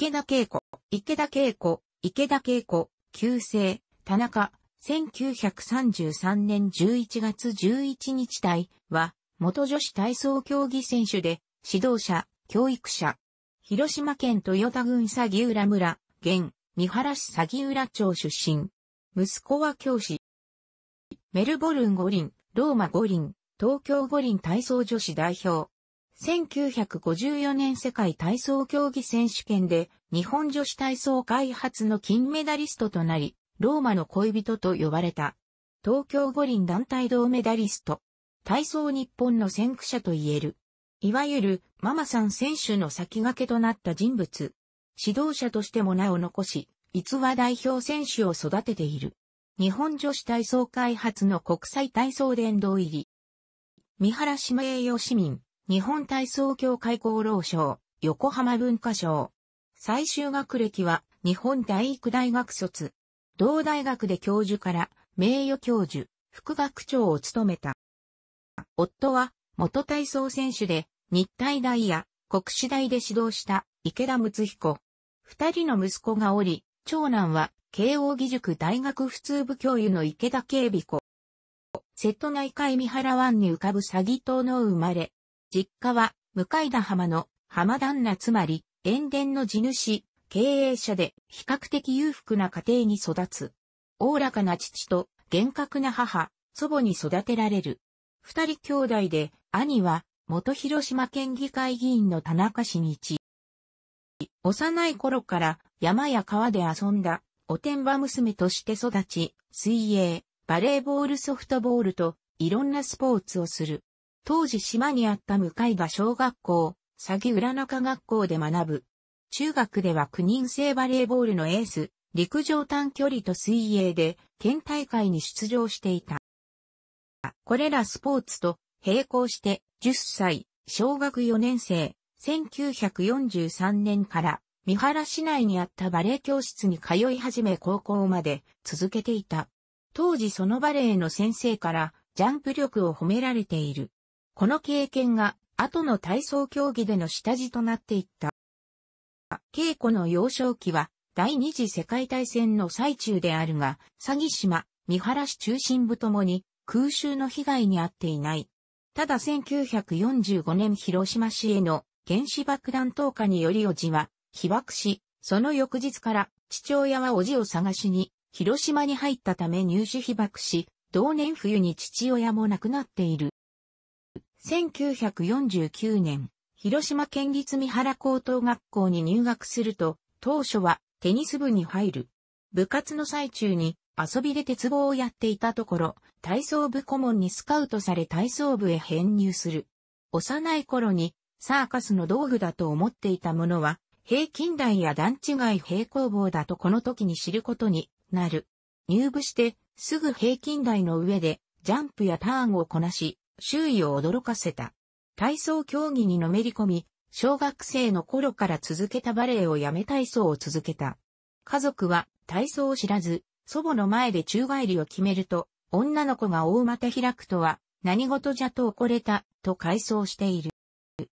池田恵子、池田恵子、池田恵子、旧姓、田中、1933年11月11日隊は、元女子体操競技選手で、指導者、教育者。広島県豊田郡欺浦村、現、三原市欺浦町出身。息子は教師。メルボルン五輪、ローマ五輪、東京五輪体操女子代表。1954年世界体操競技選手権で日本女子体操開発の金メダリストとなり、ローマの恋人と呼ばれた。東京五輪団体銅メダリスト。体操日本の先駆者と言える。いわゆるママさん選手の先駆けとなった人物。指導者としても名を残し、逸話代表選手を育てている。日本女子体操開発の国際体操殿堂入り。三原島栄養市民。日本体操協会厚労省、横浜文化省。最終学歴は日本体育大学卒。同大学で教授から名誉教授、副学長を務めた。夫は元体操選手で日体大や国士大で指導した池田睦彦。二人の息子がおり、長男は慶応義塾大学普通部教諭の池田警備子。瀬戸内海三原湾に浮かぶ詐欺島の生まれ、実家は、向田浜の浜旦那つまり、塩田の地主、経営者で、比較的裕福な家庭に育つ。おおらかな父と、厳格な母、祖母に育てられる。二人兄弟で、兄は、元広島県議会議員の田中氏に一。幼い頃から山や川で遊んだおてんば娘として育ち、水泳、バレーボールソフトボールといろんなスポーツをする。当時島にあった向が小学校、詐欺浦中学校で学ぶ。中学では9人制バレーボールのエース、陸上短距離と水泳で県大会に出場していた。これらスポーツと並行して10歳、小学4年生、1943年から三原市内にあったバレエ教室に通い始め高校まで続けていた。当時そのバレエの先生からジャンプ力を褒められている。この経験が後の体操競技での下地となっていった。稽古の幼少期は第二次世界大戦の最中であるが、詐欺島、三原市中心部ともに空襲の被害に遭っていない。ただ1945年広島市への原子爆弾投下によりおじは被爆し、その翌日から父親はおじを探しに広島に入ったため入手被爆し、同年冬に父親も亡くなっている。1949年、広島県立三原高等学校に入学すると、当初はテニス部に入る。部活の最中に遊びで鉄棒をやっていたところ、体操部顧問にスカウトされ体操部へ編入する。幼い頃にサーカスの道具だと思っていたものは、平均台や段違い平行棒だとこの時に知ることになる。入部してすぐ平均台の上でジャンプやターンをこなし、周囲を驚かせた。体操競技にのめり込み、小学生の頃から続けたバレエをやめ体操を続けた。家族は体操を知らず、祖母の前で宙返りを決めると、女の子が大股開くとは、何事じゃと怒れた、と回想している。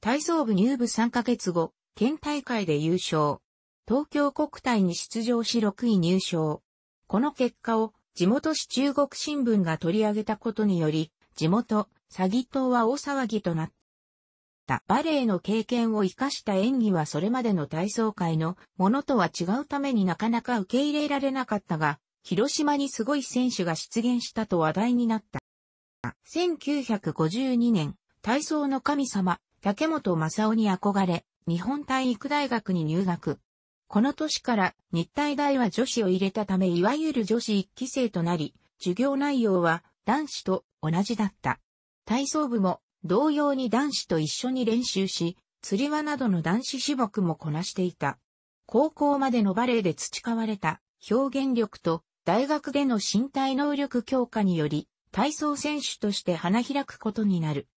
体操部入部3ヶ月後、県大会で優勝。東京国体に出場し6位入賞。この結果を地元市中国新聞が取り上げたことにより、地元サギ島は大騒ぎとなった。バレエの経験を活かした演技はそれまでの体操界のものとは違うためになかなか受け入れられなかったが、広島にすごい選手が出現したと話題になった。1952年、体操の神様、竹本正夫に憧れ、日本体育大学に入学。この年から日体大は女子を入れたためいわゆる女子一期生となり、授業内容は男子と同じだった。体操部も同様に男子と一緒に練習し、釣り輪などの男子種目もこなしていた。高校までのバレーで培われた表現力と大学での身体能力強化により体操選手として花開くことになる。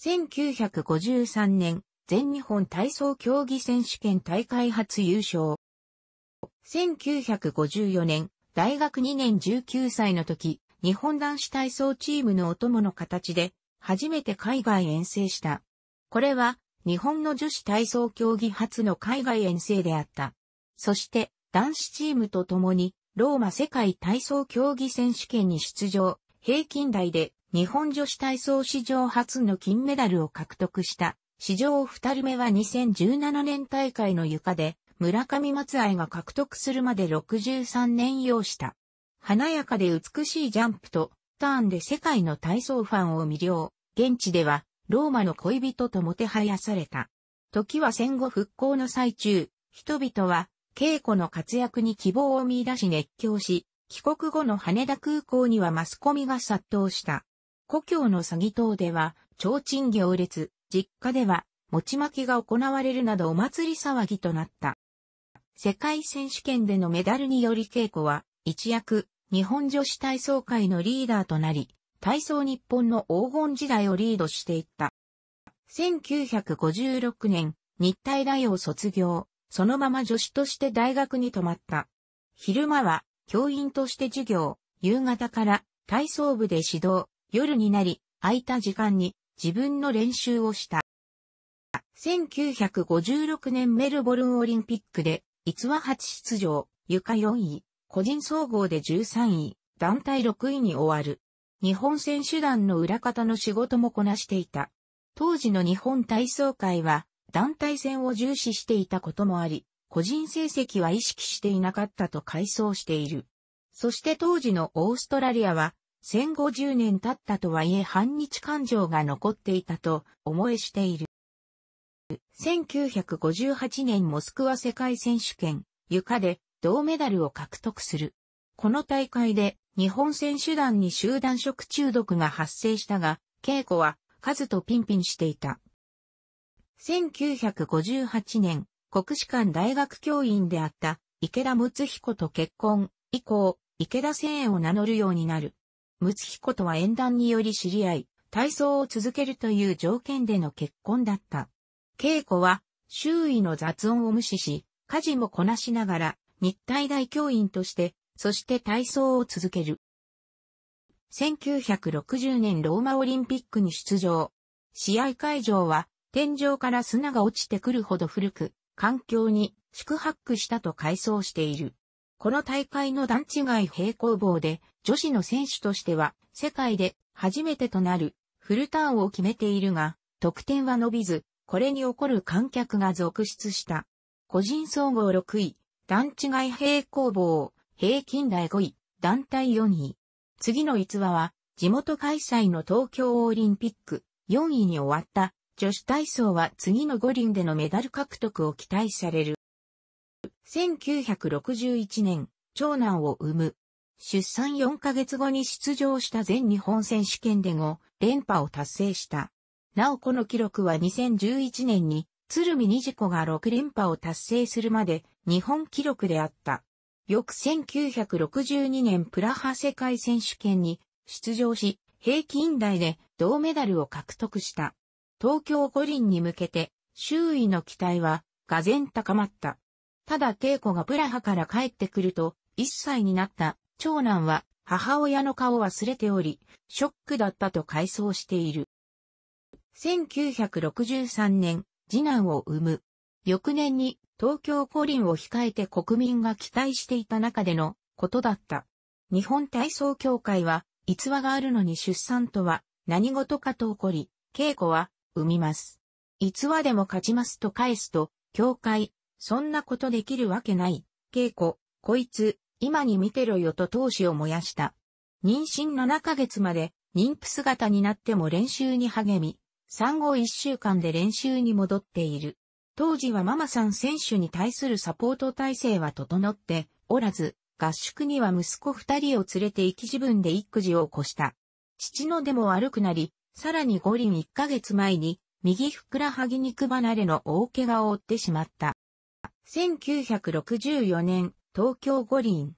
1953年全日本体操競技選手権大会初優勝。1954年大学2年19歳の時日本男子体操チームのお供の形で初めて海外遠征した。これは、日本の女子体操競技初の海外遠征であった。そして、男子チームと共に、ローマ世界体操競技選手権に出場、平均台で日本女子体操史上初の金メダルを獲得した。史上二人目は2017年大会の床で、村上松愛が獲得するまで63年要した。華やかで美しいジャンプとターンで世界の体操ファンを魅了、現地ではローマの恋人ともてはやされた。時は戦後復興の最中、人々は稽古の活躍に希望を見出し熱狂し、帰国後の羽田空港にはマスコミが殺到した。故郷の詐欺島では、提灯行列、実家では、餅巻きが行われるなどお祭り騒ぎとなった。世界選手権でのメダルにより稽古は、一躍、日本女子体操界のリーダーとなり、体操日本の黄金時代をリードしていった。1956年、日体大を卒業、そのまま女子として大学に泊まった。昼間は教員として授業、夕方から体操部で指導、夜になり、空いた時間に自分の練習をした。1956年メルボルンオリンピックで、逸話初出場、床4位。個人総合で13位、団体6位に終わる。日本選手団の裏方の仕事もこなしていた。当時の日本体操界は団体戦を重視していたこともあり、個人成績は意識していなかったと回想している。そして当時のオーストラリアは戦後10年経ったとはいえ反日感情が残っていたと思えしている。1958年モスクワ世界選手権、床で銅メダルを獲得する。この大会で日本選手団に集団食中毒が発生したが、稽古は数とピンピンしていた。1958年、国士館大学教員であった池田睦彦と結婚以降、池田千円を名乗るようになる。睦彦とは縁談により知り合い、体操を続けるという条件での結婚だった。稽古は周囲の雑音を無視し、家事もこなしながら日体大教員として、そして体操を続ける。1960年ローマオリンピックに出場。試合会場は天井から砂が落ちてくるほど古く、環境に宿泊したと改装している。この大会の段違い平行棒で女子の選手としては世界で初めてとなるフルターンを決めているが得点は伸びずこれに起こる観客が続出した。個人総合6位、段違い平行棒、平均台5位、団体4位。次の逸話は、地元開催の東京オリンピック4位に終わった女子体操は次の五輪でのメダル獲得を期待される。1961年、長男を産む。出産4ヶ月後に出場した全日本選手権で5連覇を達成した。なおこの記録は2011年に鶴見二次子が6連覇を達成するまで日本記録であった。翌1962年プラハ世界選手権に出場し、平均台で銅メダルを獲得した。東京五輪に向けて周囲の期待は、がぜ高まった。ただ稽古がプラハから帰ってくると、1歳になった長男は母親の顔を忘れており、ショックだったと回想している。1963年、次男を産む。翌年に東京五輪を控えて国民が期待していた中でのことだった。日本体操協会は、逸話があるのに出産とは何事かと起こり、稽古は生みます。逸話でも勝ちますと返すと、協会、そんなことできるわけない、稽古、こいつ、今に見てろよと闘志を燃やした。妊娠7ヶ月まで、妊婦姿になっても練習に励み、産後1週間で練習に戻っている。当時はママさん選手に対するサポート体制は整っておらず、合宿には息子二人を連れて行き自分で育児を起こした。父のでも悪くなり、さらに五輪1ヶ月前に、右ふくらはぎ肉離れの大怪我を負ってしまった。1964年、東京五輪。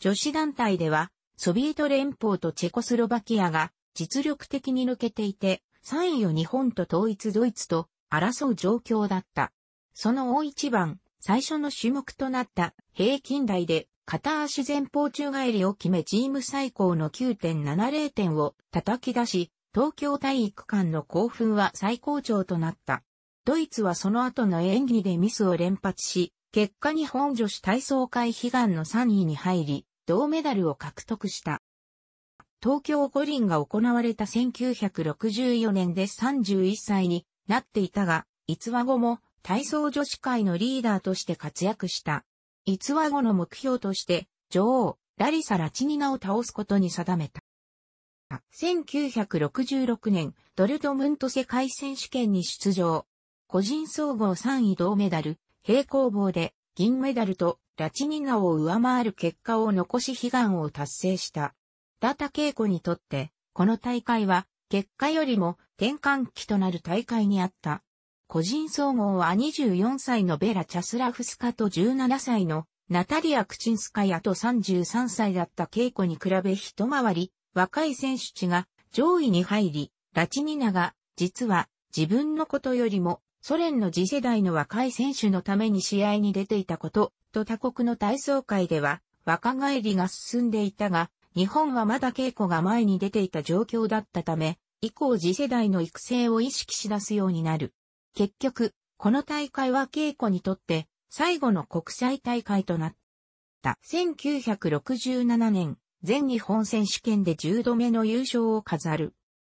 女子団体では、ソビエト連邦とチェコスロバキアが実力的に抜けていて、3位を日本と統一ドイツと争う状況だった。その大一番、最初の種目となった平均台で片足前方宙返りを決めチーム最高の9.70点を叩き出し、東京体育館の興奮は最高潮となった。ドイツはその後の演技でミスを連発し、結果日本女子体操界悲願の3位に入り、銅メダルを獲得した。東京五輪が行われた1964年で31歳になっていたが、逸話後も体操女子会のリーダーとして活躍した。逸話後の目標として、女王、ラリサ・ラチニナを倒すことに定めた。1966年、ドルトムント世界選手権に出場。個人総合3位銅メダル、平行棒で銀メダルとラチニナを上回る結果を残し悲願を達成した。ダタ稽古にとって、この大会は結果よりも転換期となる大会にあった。個人総合は24歳のベラ・チャスラフスカと17歳のナタリア・クチンスカヤと33歳だった稽古に比べ一回り若い選手値が上位に入り、ラチニナが実は自分のことよりもソ連の次世代の若い選手のために試合に出ていたことと他国の体操界では若返りが進んでいたが、日本はまだ稽古が前に出ていた状況だったため、以降次世代の育成を意識し出すようになる。結局、この大会は稽古にとって最後の国際大会となった。1967年、全日本選手権で10度目の優勝を飾る。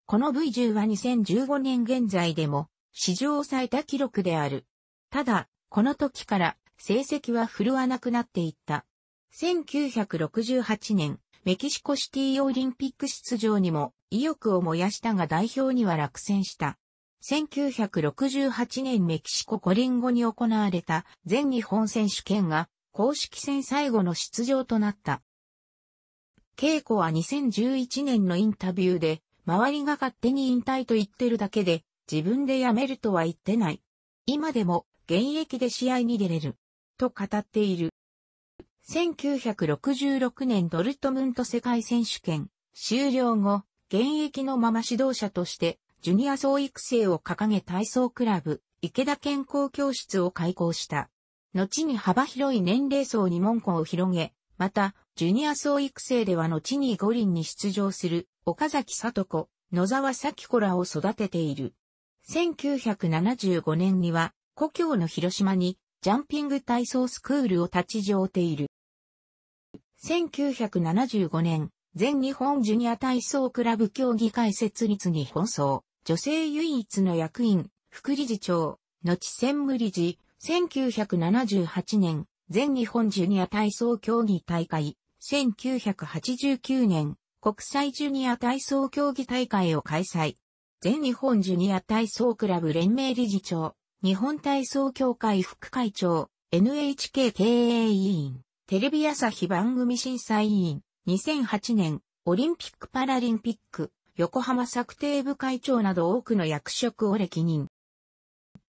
この V10 は2015年現在でも史上最多記録である。ただ、この時から成績は振るわなくなっていった。1968年、メキシコシティオリンピック出場にも意欲を燃やしたが代表には落選した。1968年メキシココリンゴに行われた全日本選手権が公式戦最後の出場となった。稽古は2011年のインタビューで、周りが勝手に引退と言ってるだけで、自分で辞めるとは言ってない。今でも現役で試合に出れる。と語っている。1966年ドルトムント世界選手権終了後、現役のまま指導者としてジュニア総育成を掲げ体操クラブ、池田健康教室を開校した。後に幅広い年齢層に門戸を広げ、また、ジュニア総育成では後に五輪に出場する、岡崎里子、野沢咲子らを育てている。1975年には、故郷の広島に、ジャンピング体操スクールを立ち上っている。1975年、全日本ジュニア体操クラブ競技会設立に奔走。女性唯一の役員、副理事長、後専務理事、1978年、全日本ジュニア体操競技大会、1989年、国際ジュニア体操競技大会を開催。全日本ジュニア体操クラブ連盟理事長、日本体操協会副会長、NHK 経営委員、テレビ朝日番組審査委員、2008年、オリンピック・パラリンピック、横浜策定部会長など多くの役職を歴任。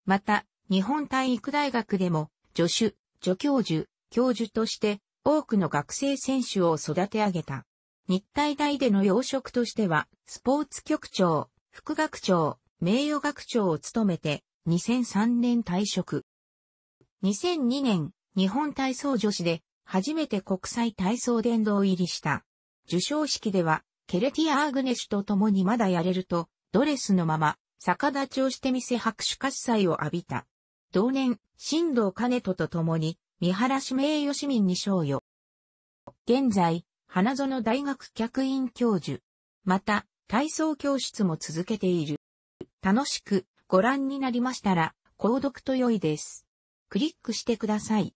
また、日本体育大学でも、助手、助教授、教授として多くの学生選手を育て上げた。日体大での要職としては、スポーツ局長、副学長、名誉学長を務めて、2003年退職。2002年、日本体操女子で、初めて国際体操殿堂入りした。受賞式では、ケレティア・アーグネシュと共にまだやれると、ドレスのまま、逆立ちをしてみせ拍手喝采を浴びた。同年、新藤兼人と共に、三原し名誉市民に賞与。現在、花園大学客員教授。また、体操教室も続けている。楽しくご覧になりましたら、購読と良いです。クリックしてください。